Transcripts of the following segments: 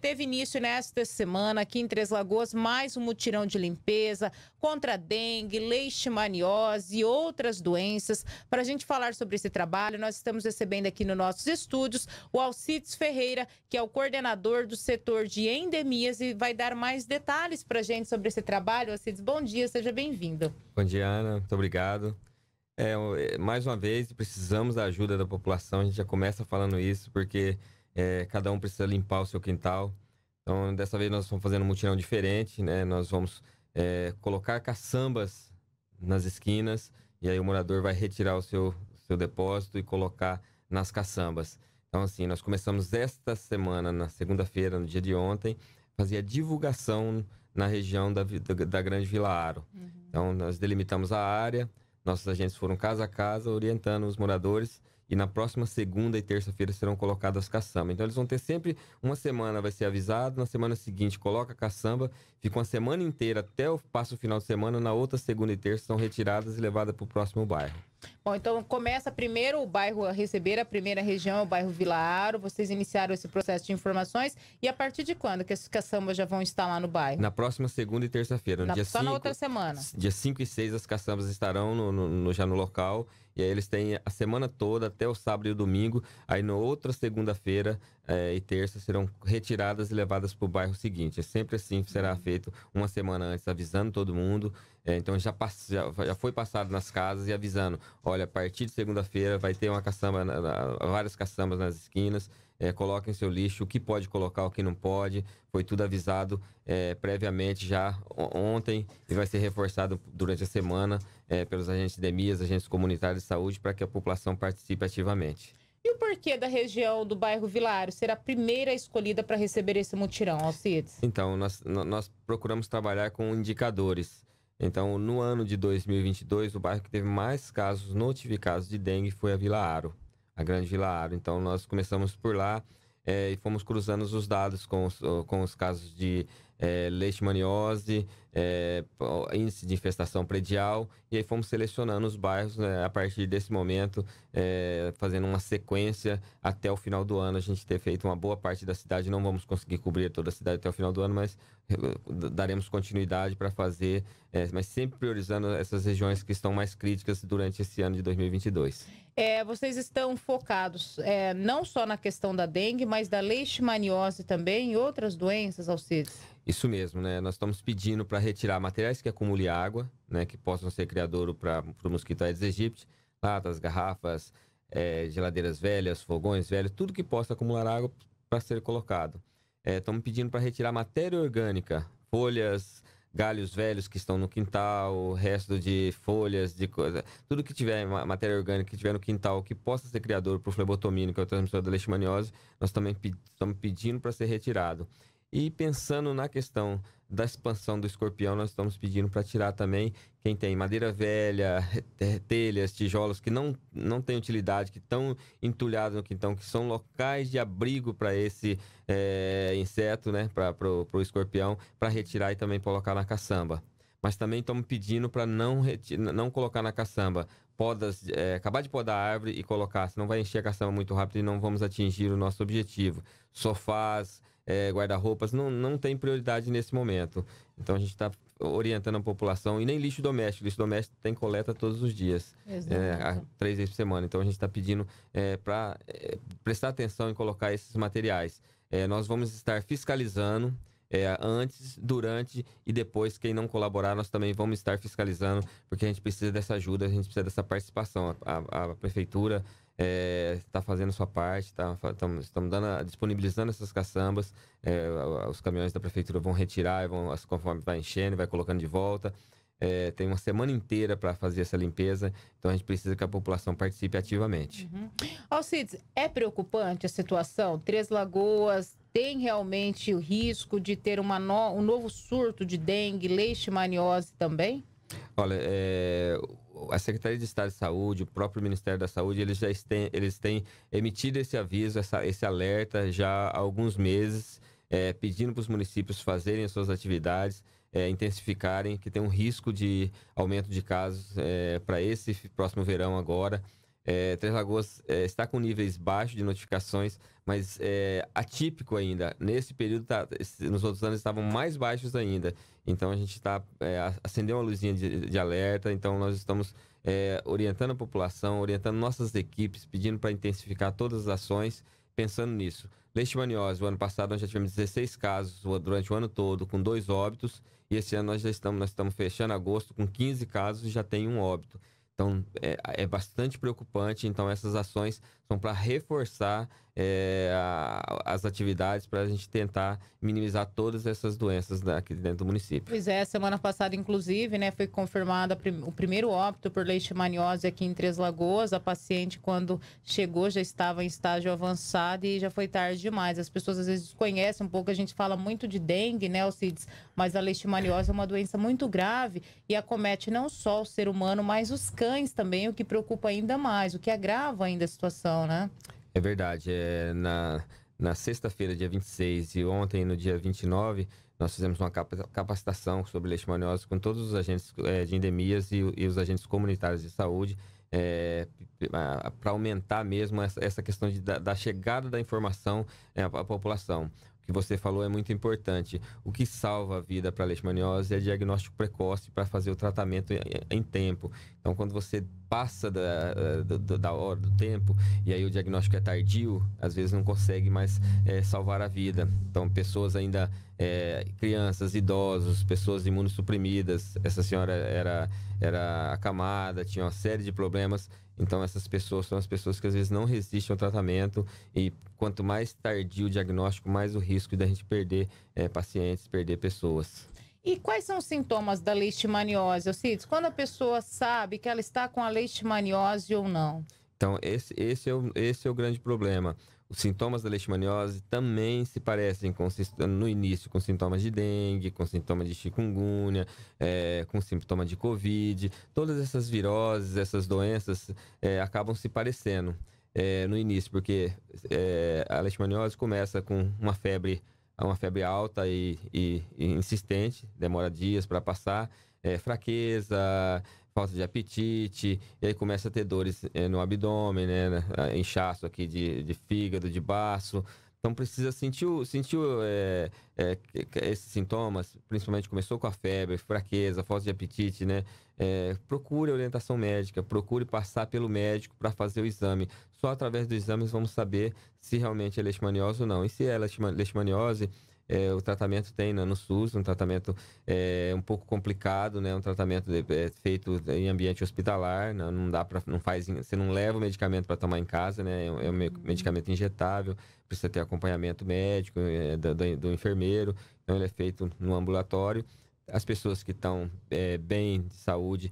Teve início nesta semana aqui em Três Lagoas mais um mutirão de limpeza contra dengue, leishmaniose e outras doenças. Para a gente falar sobre esse trabalho, nós estamos recebendo aqui nos nossos estúdios o Alcides Ferreira, que é o coordenador do setor de endemias e vai dar mais detalhes para a gente sobre esse trabalho. Alcides, bom dia, seja bem-vindo. Bom dia, Ana. Muito obrigado. É, é, mais uma vez, precisamos da ajuda da população. A gente já começa falando isso porque é, cada um precisa limpar o seu quintal. Então, dessa vez nós estamos fazendo um mutirão diferente, né? Nós vamos é, colocar caçambas nas esquinas e aí o morador vai retirar o seu, seu depósito e colocar nas caçambas. Então, assim, nós começamos esta semana, na segunda-feira, no dia de ontem, fazia divulgação na região da, da, da Grande Vila Aro. Uhum. Então, nós delimitamos a área, nossos agentes foram casa a casa, orientando os moradores e na próxima segunda e terça-feira serão colocadas caçamba. Então eles vão ter sempre uma semana vai ser avisado, na semana seguinte coloca caçamba, fica uma semana inteira até o passo final de semana, na outra segunda e terça são retiradas e levadas para o próximo bairro. Bom, então começa primeiro o bairro a receber a primeira região, o bairro Vila Aro. Vocês iniciaram esse processo de informações. E a partir de quando que as caçambas já vão estar lá no bairro? Na próxima segunda e terça-feira. Só cinco, na outra semana. Dia 5 e 6 as caçambas estarão no, no, já no local. E aí eles têm a semana toda, até o sábado e o domingo. Aí na outra segunda-feira é, e terça serão retiradas e levadas para o bairro seguinte. É sempre assim será feito, uma semana antes, avisando todo mundo. É, então já, pass... já, já foi passado nas casas e avisando olha, a partir de segunda-feira vai ter uma caçamba, na, na, várias caçambas nas esquinas, é, coloquem seu lixo, o que pode colocar, o que não pode. Foi tudo avisado é, previamente já ontem e vai ser reforçado durante a semana é, pelos agentes de EMIAS, agentes comunitários de saúde, para que a população participe ativamente. E o porquê da região do bairro Vilário ser a primeira escolhida para receber esse mutirão, Alcides? Então, nós, nós procuramos trabalhar com indicadores. Então, no ano de 2022, o bairro que teve mais casos notificados de dengue foi a Vila Aro, a Grande Vila Aro. Então, nós começamos por lá é, e fomos cruzando os dados com os, com os casos de é, leishmaniose, é, índice de infestação predial, e aí fomos selecionando os bairros né, a partir desse momento, é, fazendo uma sequência até o final do ano. A gente ter feito uma boa parte da cidade, não vamos conseguir cobrir toda a cidade até o final do ano, mas é, daremos continuidade para fazer, é, mas sempre priorizando essas regiões que estão mais críticas durante esse ano de 2022. É, vocês estão focados é, não só na questão da dengue, mas da leishmaniose também e outras doenças, Alcides? Isso mesmo, né? Nós estamos pedindo para retirar materiais que acumulem água, né? Que possam ser criadouro para o mosquito Aedes aegypti, latas, garrafas, é, geladeiras velhas, fogões velhos, tudo que possa acumular água para ser colocado. É, estamos pedindo para retirar matéria orgânica, folhas, galhos velhos que estão no quintal, resto de folhas, de coisa, tudo que tiver matéria orgânica que tiver no quintal que possa ser criador para o flebotomino, que é o transmissor da leishmaniose, nós também estamos pedindo para ser retirado. E pensando na questão da expansão do escorpião, nós estamos pedindo para tirar também quem tem madeira velha, telhas, tijolos que não, não têm utilidade, que estão entulhados no quintal que são locais de abrigo para esse é, inseto, né, para o escorpião, para retirar e também colocar na caçamba. Mas também estamos pedindo para não, não colocar na caçamba podas, é, acabar de podar a árvore e colocar, senão vai encher a caçamba muito rápido e não vamos atingir o nosso objetivo. Sofás, é, guarda-roupas, não, não tem prioridade nesse momento. Então a gente está orientando a população e nem lixo doméstico. Lixo doméstico tem coleta todos os dias, é, três vezes por semana. Então a gente está pedindo é, para é, prestar atenção em colocar esses materiais. É, nós vamos estar fiscalizando. É, antes, durante e depois. Quem não colaborar, nós também vamos estar fiscalizando, porque a gente precisa dessa ajuda, a gente precisa dessa participação. A, a, a prefeitura, está é, tá fazendo sua parte, tá, tam, estamos dando a, disponibilizando essas caçambas, é, os caminhões da prefeitura vão retirar, vão, conforme vai enchendo, vai colocando de volta. É, tem uma semana inteira para fazer essa limpeza, então a gente precisa que a população participe ativamente. Uhum. Alcides, é preocupante a situação? Três Lagoas tem realmente o risco de ter uma no... um novo surto de dengue, leishmaniose também? Olha, é a Secretaria de Estado de Saúde, o próprio Ministério da Saúde, eles já têm, eles têm emitido esse aviso, essa, esse alerta já há alguns meses, é, pedindo para os municípios fazerem as suas atividades, é, intensificarem, que tem um risco de aumento de casos é, para esse próximo verão agora. É, Três Lagoas é, está com níveis baixos de notificações, mas é, atípico ainda. Nesse período, tá, nos outros anos estavam mais baixos ainda. Então a gente está é, acendeu uma luzinha de, de alerta. Então nós estamos é, orientando a população, orientando nossas equipes, pedindo para intensificar todas as ações pensando nisso. Leishmaniose, o ano passado nós já tivemos 16 casos durante o ano todo, com dois óbitos, e esse ano nós já estamos, nós estamos fechando agosto com 15 casos e já tem um óbito. Então, é, é bastante preocupante. Então, essas ações são para reforçar é, a, as atividades para a gente tentar minimizar todas essas doenças aqui dentro do município. Pois é, semana passada, inclusive, né, foi confirmado prim o primeiro óbito por leishmaniose aqui em Três Lagoas. A paciente, quando chegou, já estava em estágio avançado e já foi tarde demais. As pessoas às vezes desconhecem um pouco, a gente fala muito de dengue, né, Alcides, mas a leishmaniose é uma doença muito grave e acomete não só o ser humano, mas os cães também, o que preocupa ainda mais, o que agrava ainda a situação, né? É verdade. É, na na sexta-feira, dia 26, e ontem, no dia 29, nós fizemos uma capacitação sobre leishmaniose com todos os agentes é, de endemias e, e, os agentes comunitários de saúde, é, para aumentar mesmo essa, essa questão de, da, da, chegada da informação é, à população que você falou é muito importante. O que salva a vida para a leishmaniose é diagnóstico precoce para fazer o tratamento em tempo. Então, quando você passa da, eh, da, da, hora, do tempo, e aí o diagnóstico é tardio, às vezes não consegue mais é, salvar a vida. Então, pessoas ainda é, crianças, idosos, pessoas imunossuprimidas. Essa senhora era, era acamada, tinha uma série de problemas. Então, essas pessoas são as pessoas que às vezes não resistem ao tratamento. E quanto mais tardio o diagnóstico, mais o risco da gente perder é, pacientes, perder pessoas. E quais são os sintomas da leishmaniose, Alcides? Quando a pessoa sabe que ela está com a leishmaniose ou não? Então, esse, esse, é, o, esse é o grande problema. Os sintomas da leishmaniose também se parecem com, no início com sintomas de dengue, com sintomas de chikungunya, é, com sintoma de covid. Todas essas viroses, essas doenças é, acabam se parecendo é, no início, porque é, a leishmaniose começa com uma febre, uma febre alta e, e, e insistente, demora dias para passar. É, fraqueza, falta de apetite, e aí começa a ter dores é, no abdômen, né? né inchaço aqui de, de fígado, de baço. Então precisa sentir, sentiu é, é, esses sintomas, principalmente começou com a febre, fraqueza, falta de apetite, né? É, procure orientação médica, procure passar pelo médico para fazer o exame. Só através dos exames vamos saber se realmente é leishmaniose ou não. E se é leishmaniose, é, o tratamento tem né, no SUS, um tratamento é, um pouco complicado, né? Um tratamento de, é, feito em ambiente hospitalar, né, não dá para, não faz, você não leva o medicamento para tomar em casa, né? É um é uhum. medicamento injetável, precisa ter acompanhamento médico do, é, do, do enfermeiro, então ele é feito no ambulatório. As pessoas que estão é, bem de saúde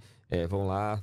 vão lá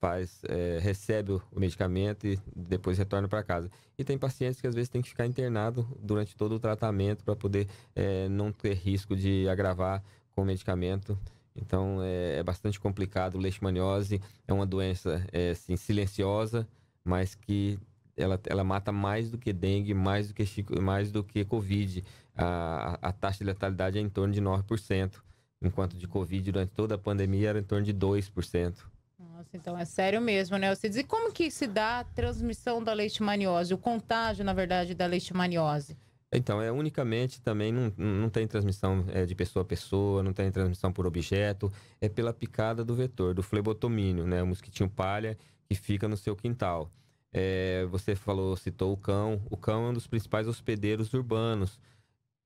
faz, é, recebe o medicamento e depois retorna para casa. E tem pacientes que às vezes tem que ficar internado durante todo o tratamento para poder é, não ter risco de agravar com o medicamento. Então é, é bastante complicado. Leishmaniose é uma doença assim, silenciosa, mas que ela, ela mata mais do que dengue, mais do que, mais do que Covid. A, a taxa de letalidade é em torno de 9%, enquanto de Covid durante toda a pandemia era em torno de 2%. Nossa, então é sério mesmo, né? Você diz, e como que se dá a transmissão da leishmaniose, o contágio, na verdade, da leishmaniose? Então, é unicamente também, não, não tem transmissão é, de pessoa a pessoa, não tem transmissão por objeto, é pela picada do vetor, do flebotomínio, né? O mosquitinho palha que fica no seu quintal. É, você falou, citou o cão. O cão é um dos principais hospedeiros urbanos.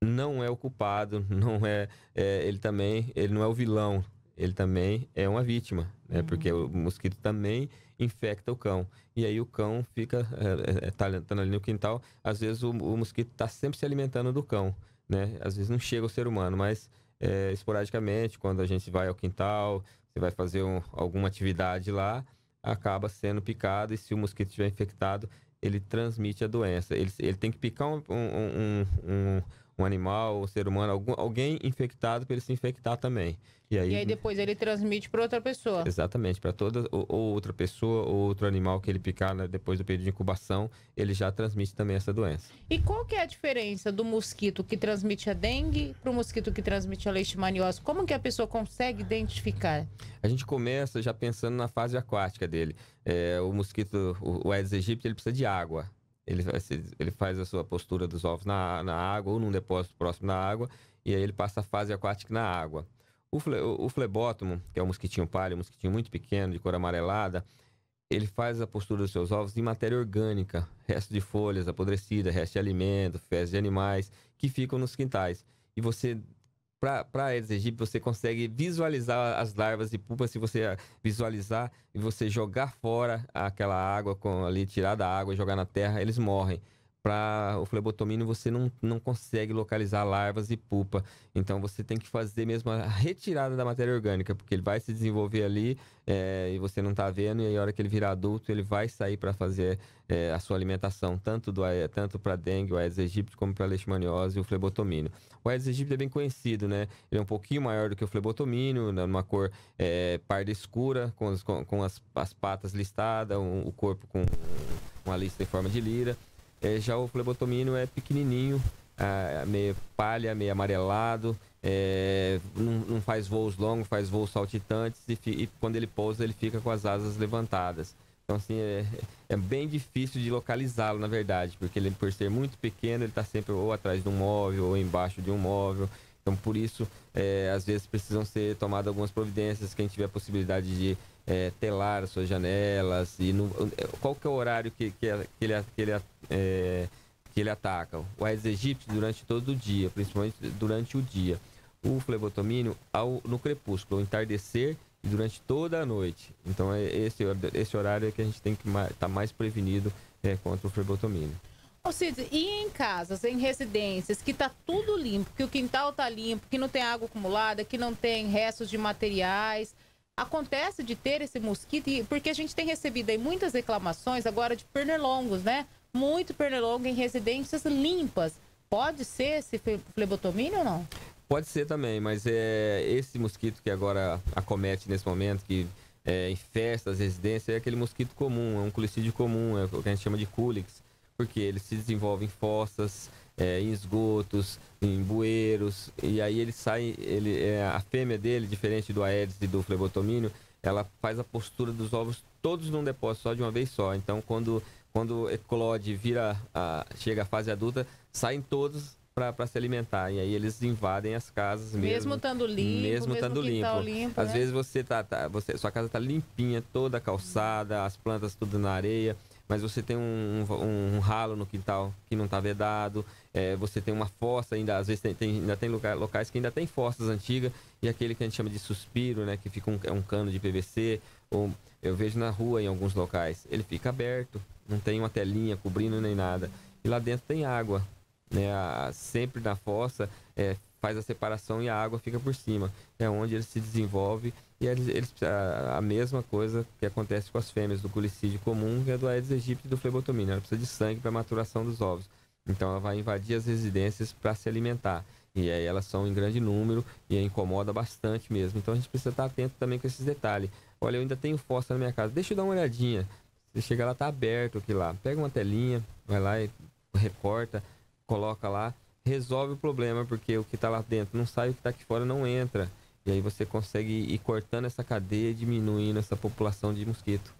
Não é o culpado, não é, é ele também, ele não é o vilão ele também é uma vítima, né? Uhum. Porque o mosquito também infecta o cão. E aí o cão fica, é, é, é tá ali no quintal, às vezes o, o mosquito está sempre se alimentando do cão, né? Às vezes não chega ao ser humano, mas é, esporadicamente, quando a gente vai ao quintal, você vai fazer um, alguma atividade lá, acaba sendo picado e se o mosquito estiver infectado, ele transmite a doença. Ele, ele tem que picar um, um, um um animal, um ser humano, algum, alguém infectado para ele se infectar também. E aí, e aí depois ele transmite para outra pessoa. Exatamente, para toda ou, ou outra pessoa ou outro animal que ele picar né, depois do período de incubação, ele já transmite também essa doença. E qual que é a diferença do mosquito que transmite a dengue para o mosquito que transmite a leishmaniose? Como que a pessoa consegue identificar? A gente começa já pensando na fase aquática dele. É, o mosquito, o Aedes aegypti, ele precisa de água. Ele, ele faz a sua postura dos ovos na, na água ou num depósito próximo na água, e aí ele passa a fase aquática na água. O, fle, o, o flebótomo, que é um mosquitinho palha, um mosquitinho muito pequeno, de cor amarelada, ele faz a postura dos seus ovos em matéria orgânica, resto de folhas apodrecida, resto de alimento, fezes de animais, que ficam nos quintais. E você para aegypti você consegue visualizar as larvas de pupa. Se você visualizar e você jogar fora aquela água, com, ali, tirar da água e jogar na terra, eles morrem para o flebotomínio você não, não consegue localizar larvas e pupa. Então você tem que fazer mesmo a retirada da matéria orgânica, porque ele vai se desenvolver ali é, e você não está vendo, e aí a hora que ele virar adulto, ele vai sair para fazer é, a sua alimentação, tanto, do, tanto para dengue, o Aedes aegypti, como para leishmaniose e o flebotomínio. O Aedes aegypti é bem conhecido, né? Ele é um pouquinho maior do que o flebotomínio, né? numa cor é, parda escura, com, com, com as, as patas listadas, um, o corpo com uma lista em forma de lira. É, já o flebotomínio é pequenininho, é, é, meio palha, meio amarelado, é, não, não, faz voos longos, faz voos saltitantes e, e, quando ele pousa ele fica com as asas levantadas. Então assim é, é bem difícil de localizá-lo na verdade, porque ele por ser muito pequeno ele está sempre ou atrás de um móvel ou embaixo de um móvel. Então por isso é, às vezes precisam ser tomadas algumas providências quem tiver a possibilidade de é, telar suas janelas e no, é, qual que é o horário que, é, que, ele, que, ele, é, que ele ataca. O Aedes aegypti durante todo o dia, principalmente durante o dia. O flebotomínio ao, no crepúsculo, ao entardecer e durante toda a noite. Então é esse, esse horário é que a gente tem que estar tá mais prevenido é, contra o flebotomínio. Ô Cid, e em casas, em residências, que tá tudo limpo, que o quintal tá limpo, que não tem água acumulada, que não tem restos de materiais, acontece de ter esse mosquito, porque a gente tem recebido aí muitas reclamações agora de pernilongos, né? Muito pernilongo em residências limpas. Pode ser esse flebotomínio ou não? Pode ser também, mas é esse mosquito que agora acomete nesse momento, que é, infesta as residências, é aquele mosquito comum, é um colicídio comum, é o que a gente chama de culix, porque ele se desenvolve em fossas, é, em esgotos, em bueiros, e aí ele sai, ele, é, a fêmea dele, diferente do Aedes e do flebotomínio, ela faz a postura dos ovos todos num depósito só de uma vez só. Então, quando, quando eclode, vira a, chega a fase adulta, saem todos para se alimentar. E aí eles invadem as casas mesmo. Mesmo estando limpo. Mesmo estando tá limpo. limpo. Né? Às né? vezes você tá, tá, você, sua casa tá limpinha, toda calçada, as plantas tudo na areia mas você tem um, um, um ralo no quintal que não está vedado, é, você tem uma fossa, ainda às vezes tem, tem, ainda tem locais, locais que ainda tem fossas antigas, e aquele que a gente chama de suspiro, né, que fica um, é um cano de PVC, ou eu vejo na rua em alguns locais, ele fica aberto, não tem uma telinha cobrindo nem nada, e lá dentro tem água, né, a, sempre na fossa, é, faz a separação e a água fica por cima. É onde ele se desenvolve e eles, eles, a, a, mesma coisa que acontece com as fêmeas do culicídio comum e a é do Aedes aegypti do flebotomina. Né? Ela precisa de sangue para maturação dos ovos. Então ela vai invadir as residências para se alimentar. E aí elas são em grande número e incomoda bastante mesmo. Então a gente precisa estar tá atento também com esses detalhes. Olha, eu ainda tenho fossa na minha casa. Deixa eu dar uma olhadinha. Se chegar, lá, está aberto aqui lá. Pega uma telinha, vai lá e recorta, coloca lá, resolve o problema, porque o que está lá dentro não sai, o que está aqui fora não entra. E aí você consegue ir cortando essa cadeia, diminuindo essa população de mosquito.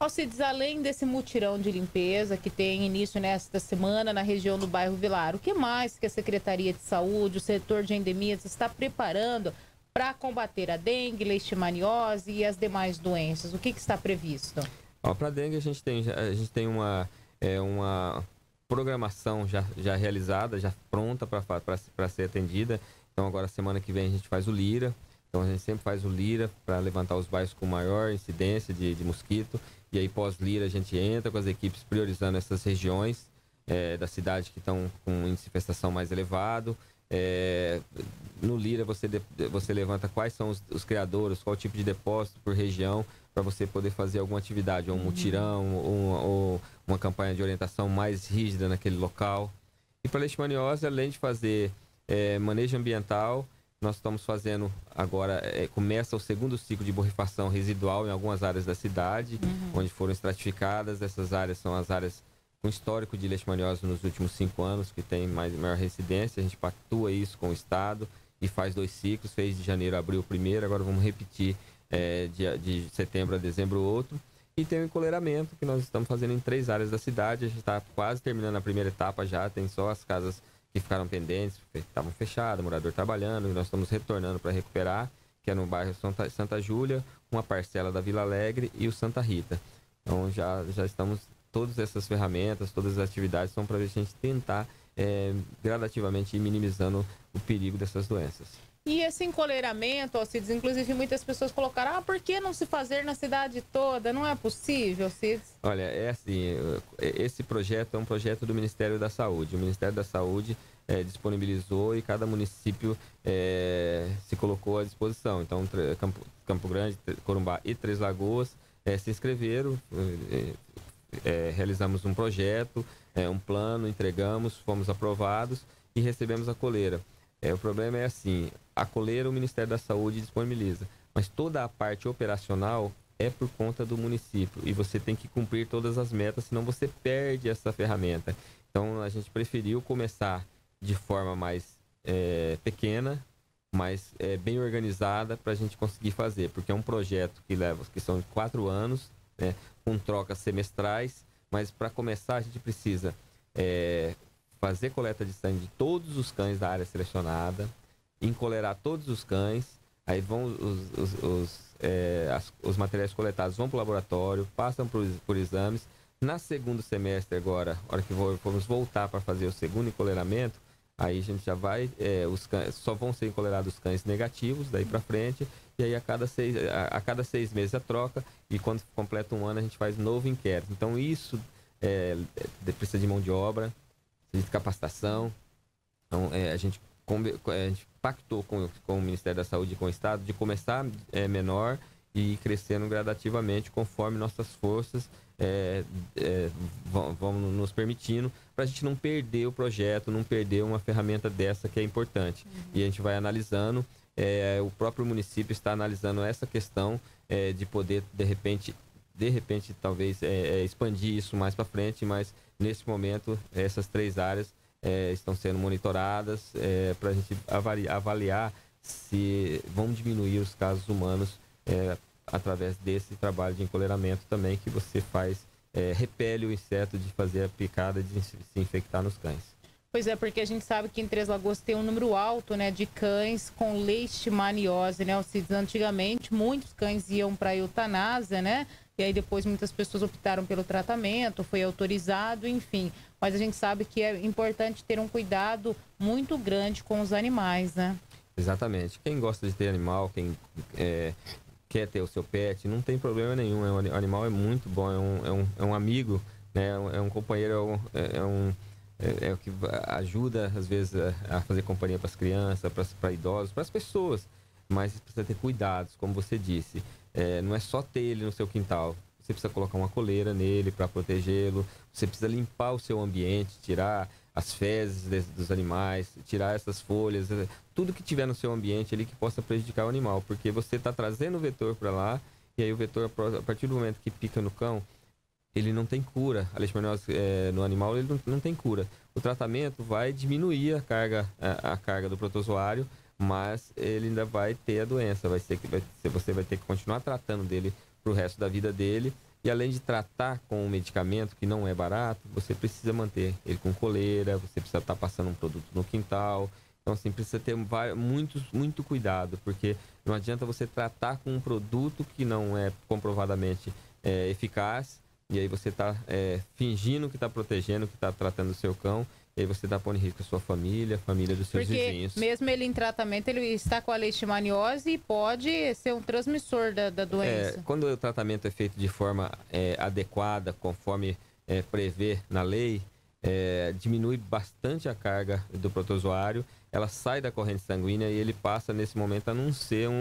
Alcides, hum. além desse mutirão de limpeza que tem início nesta semana na região do bairro Vilar, o que mais que a Secretaria de Saúde, o setor de endemias está preparando para combater a dengue, leishmaniose e as demais doenças? O que, que está previsto? Para a dengue a gente tem, a gente tem uma, é, uma programação já, já realizada, já pronta para ser atendida. Então agora semana que vem a gente faz o Lira. Então a gente sempre faz o Lira para levantar os bairros com maior incidência de, de mosquito. E aí pós-Lira a gente entra com as equipes priorizando essas regiões é, da cidade que estão com índice de infestação mais elevado. É, no Lira você, de, você levanta quais são os, os, criadores, qual tipo de depósito por região, para você poder fazer alguma atividade, ou um uhum. mutirão, ou, ou, uma campanha de orientação mais rígida naquele local. E para leishmaniose, além de fazer é, manejo ambiental, nós estamos fazendo agora, é, começa o segundo ciclo de borrifação residual em algumas áreas da cidade, uhum. onde foram estratificadas. Essas áreas são as áreas com histórico de leishmaniose nos últimos cinco anos, que tem mais, maior residência. A gente pactua isso com o Estado e faz dois ciclos, fez de janeiro a abril o primeiro, agora vamos repetir é, de, de setembro a dezembro outro. E tem o encoleramento, que nós estamos fazendo em três áreas da cidade. A gente está quase terminando a primeira etapa já, tem só as casas que ficaram pendentes, estavam fechados, morador trabalhando, e nós estamos retornando para recuperar, que é no bairro Santa, Santa Júlia, uma parcela da Vila Alegre e o Santa Rita. Então já, já estamos, todas essas ferramentas, todas as atividades são para a gente tentar é, gradativamente ir minimizando o perigo dessas doenças. E esse encoleiramento, Alcides, inclusive muitas pessoas colocaram, ah, por que não se fazer na cidade toda? Não é possível, Alcides? Olha, é assim, é, esse projeto é um projeto do Ministério da Saúde. O Ministério da Saúde é, disponibilizou e cada município é, se colocou à disposição. Então, Campo, Campo Grande, Corumbá e Três Lagoas é, se inscreveram, é, é, realizamos um projeto, um plano, entregamos, fomos aprovados e recebemos a coleira. o problema é assim, a coleira o Ministério da Saúde disponibiliza. Mas toda a parte operacional é por conta do município e você tem que cumprir todas as metas, senão você perde essa ferramenta. Então a gente preferiu começar de forma mais é, pequena, mas é, bem organizada para a gente conseguir fazer, porque é um projeto que leva, que são quatro anos, né, com trocas semestrais, mas para começar a gente precisa é, fazer coleta de sangue de todos os cães da área selecionada, encolerar todos os cães, aí vão os, os, os, é, as, os materiais coletados vão para o laboratório, passam por, por exames. Na segundo semestre agora, hora que formos voltar para fazer o segundo encoleramento, aí a gente já vai, é, os cães, só vão ser encolerados os cães negativos daí para frente, e aí a cada, seis, a, a, cada seis meses a troca, e quando completa um ano a gente faz novo inquérito. Então isso é, é precisa de mão de obra, precisa de capacitação, então é, a gente é, pactou com, com o Ministério da Saúde e com o Estado de começar é, menor e ir crescendo gradativamente conforme nossas forças é, é, vão, vão, nos permitindo, para a gente não perder o projeto, não perder uma ferramenta dessa que é importante. Uhum. E a gente vai analisando, é, o próprio município está analisando essa questão é, de poder, de repente, de repente talvez é, é, expandir isso mais para frente, mas nesse momento essas três áreas é, estão sendo monitoradas é, para a gente avaliar se vão diminuir os casos humanos é, através desse trabalho de encoleramento também que você faz, é, repele o inseto de fazer a picada de se infectar nos cães. Pois é, porque a gente sabe que em Três Lagoas tem um número alto né, de cães com leishmaniose, né? Ou seja, antigamente muitos cães iam para a eutanásia, né? E aí depois muitas pessoas optaram pelo tratamento, foi autorizado, enfim. Mas a gente sabe que é importante ter um cuidado muito grande com os animais, né? Exatamente. Quem gosta de ter animal, quem é, quer ter o seu pet, não tem problema nenhum. O é animal é muito bom, é um, é um, é um amigo, né? é um é companheiro, é um, é, é um é, é, o que ajuda às vezes a, a fazer companhia para as crianças, para idosos, para as pessoas. Mas precisa ter cuidados, como você disse. É, não é só ter ele no seu quintal. Você precisa colocar uma coleira nele para protegê-lo. Você precisa limpar o seu ambiente, tirar as fezes dos animais, tirar essas folhas, eh, tudo que tiver no seu ambiente ali que possa prejudicar o animal, porque você está trazendo o vetor para lá e aí o vetor a partir do momento que pica no cão ele não tem cura. A leishmaniose é, no animal ele não, não, tem cura. O tratamento vai diminuir a carga a, a carga do protozoário mas ele ainda vai ter a doença, vai ser que vai, você vai ter que continuar tratando dele para o resto da vida dele. E além de tratar com um medicamento que não é barato, você precisa manter ele com coleira, você precisa estar tá passando um produto no quintal. Então, assim, precisa ter muito, muito cuidado, porque não adianta você tratar com um produto que não é comprovadamente é, eficaz, e aí você está é, eh, fingindo que está protegendo, que está tratando o seu cão, e aí você dá tá pone risco à sua família, à família dos seus Porque vizinhos. mesmo ele em tratamento, ele está com a leishmaniose e pode ser um transmissor da, da doença. É, quando o tratamento é feito de forma é, adequada, conforme é, prevê na lei, é, diminui bastante a carga do protozoário, ela sai da corrente sanguínea e ele passa nesse momento a não ser um,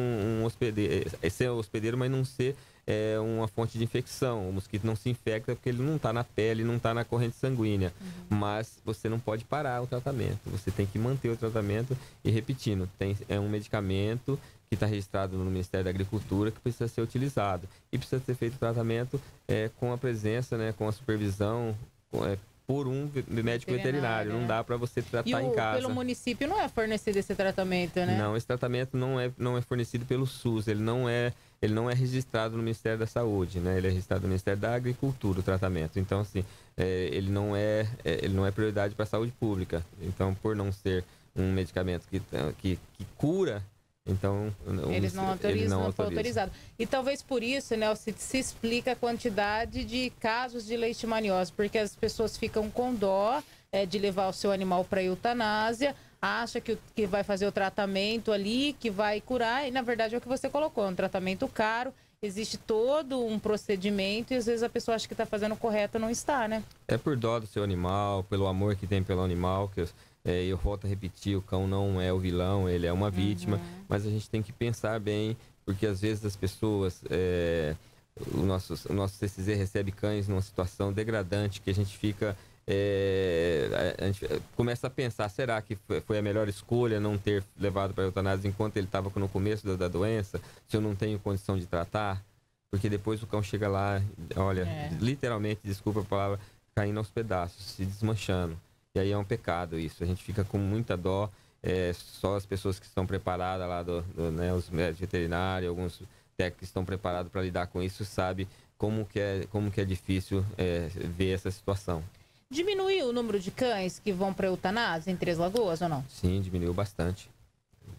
um hospedeiro, é, é, ser hospedeiro, mas não ser é uma fonte de infecção. O mosquito não se infecta porque ele não está na pele, não está na corrente sanguínea. Uhum. Mas você não pode parar o tratamento. Você tem que manter o tratamento e repetindo, tem, é um medicamento que está registrado no Ministério da Agricultura que precisa ser utilizado e precisa ser feito o tratamento é, com a presença, né, com a supervisão. Com, é, por um médico veterinário. Não né? dá para você tratar e o, em casa. Pelo município não é fornecido esse tratamento, né? Não, esse tratamento não é, não é fornecido pelo SUS. Ele não é ele não é registrado no Ministério da Saúde, né? Ele é registrado no Ministério da Agricultura, o tratamento. Então, assim, é, ele, não é, é, ele não é prioridade para a saúde pública. Então, por não ser um medicamento que, que, que cura, então... Eles não autorizam, não, né? não foi autorizado. E talvez por isso, né, se, se explica a quantidade de casos de leite leishmaniose, porque as pessoas ficam com dó... É, de levar o seu animal para eutanásia, acha que, que vai fazer o tratamento ali, que vai curar, e na verdade é o que você colocou, é um tratamento caro, existe todo um procedimento e às vezes a pessoa acha que está fazendo o correto não está, né? É por dó do seu animal, pelo amor que tem pelo animal, que eu, é, eu volto a repetir, o cão não é o vilão, ele é uma vítima, uhum. mas a gente tem que pensar bem, porque às vezes as pessoas... É, o nosso, o nosso CCZ recebe cães numa situação degradante que a gente fica é, a, a, gente eh, começa a pensar, será que foi a melhor escolha não ter levado para a eutanásia enquanto ele estava no começo da, da, doença? Se eu não tenho condição de tratar? Porque depois o cão chega lá, olha, é. literalmente, desculpa a palavra, caindo aos pedaços, se desmanchando. E aí é um pecado isso. A gente fica com muita dó. É, só as pessoas que estão preparadas lá, do, do né, os médicos veterinários, alguns técnicos que estão preparados para lidar com isso, sabe como que é, como que é difícil é, ver essa situação. Diminuiu o número de cães que vão para eutanásia em Três Lagoas ou não? Sim, diminuiu bastante.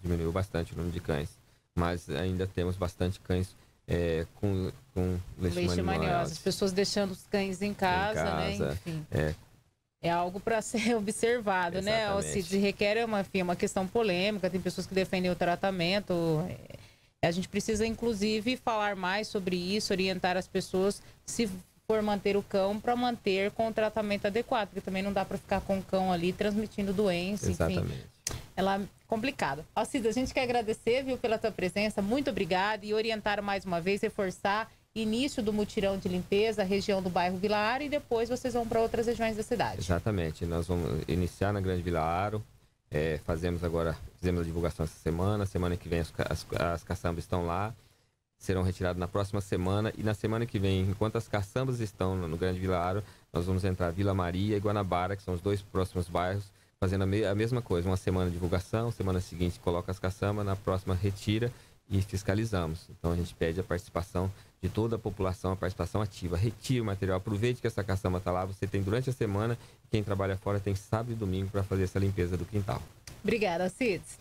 Diminuiu bastante o número de cães. Mas ainda temos bastante cães é, com, com leishmaniose. As pessoas deixando os cães em casa, né? em casa né? Enfim. É, é algo para ser observado, Exatamente. né? O CID requer uma, enfim, uma questão polêmica, tem pessoas que defendem o tratamento. É, a gente precisa, inclusive, falar mais sobre isso, orientar as pessoas se for manter o cão para manter com o tratamento adequado, porque também não dá para ficar com o cão ali transmitindo doença, Exatamente. enfim. Ela é complicada. Alcida, a gente quer agradecer, viu, pela tua presença. Muito obrigada e orientar mais uma vez, reforçar início do mutirão de limpeza, região do bairro Vila Aro e depois vocês vão para outras regiões da cidade. Exatamente. Nós vamos iniciar na Grande Vila Aro. É, fazemos agora, fizemos a divulgação essa semana. Semana que vem as, as, as caçambas estão lá serão retirados na próxima semana e na semana que vem, enquanto as caçambas estão no Grande Vilaro, nós vamos entrar Vila Maria e Guanabara, que são os dois próximos bairros, fazendo a, me a mesma coisa, uma semana de divulgação, semana seguinte coloca as caçambas, na próxima retira e fiscalizamos. Então a gente pede a participação de toda a população, a participação ativa. Retire o material, aproveite que essa caçamba está lá, você tem durante a semana, quem trabalha fora tem sábado e domingo para fazer essa limpeza do quintal. Obrigada, Cid.